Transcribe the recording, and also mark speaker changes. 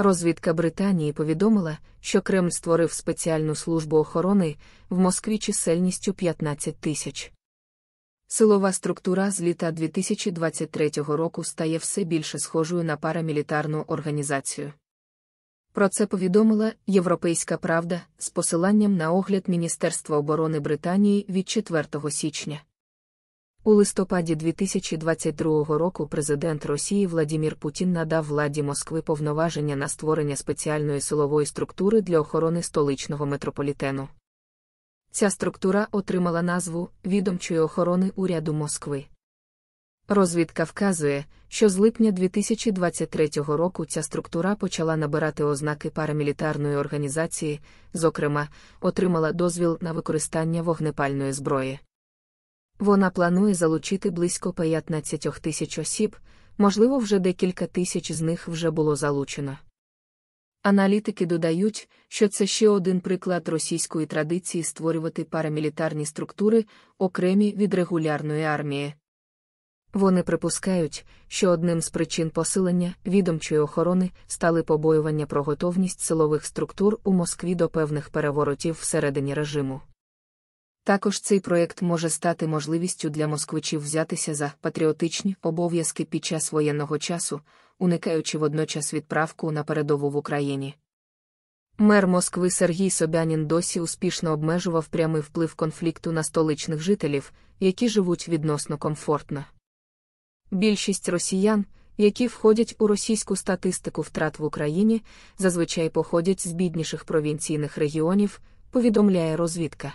Speaker 1: Розвідка Британії повідомила, що Кремль створив спеціальну службу охорони в Москві чисельністю 15 тисяч. Силова структура з літа 2023 року стає все більше схожою на парамілітарну організацію. Про це повідомила Європейська Правда з посиланням на огляд Міністерства оборони Британії від 4 січня. У листопаді 2022 року президент Росії Владімір Путін надав владі Москви повноваження на створення спеціальної силової структури для охорони столичного метрополітену. Ця структура отримала назву відомчої охорони уряду Москви. Розвідка вказує, що з липня 2023 року ця структура почала набирати ознаки парамілітарної організації, зокрема, отримала дозвіл на використання вогнепальної зброї. Вона планує залучити близько 15 тисяч осіб, можливо, вже декілька тисяч з них вже було залучено. Аналітики додають, що це ще один приклад російської традиції створювати парамілітарні структури, окремі від регулярної армії. Вони припускають, що одним з причин посилення відомчої охорони стали побоювання про готовність силових структур у Москві до певних переворотів всередині режиму. Також цей проєкт може стати можливістю для москвичів взятися за патріотичні обов'язки під час воєнного часу, уникаючи водночас відправку на передову в Україні. Мер Москви Сергій Собянін досі успішно обмежував прямий вплив конфлікту на столичних жителів, які живуть відносно комфортно. Більшість росіян, які входять у російську статистику втрат в Україні, зазвичай походять з бідніших провінційних регіонів, повідомляє розвідка.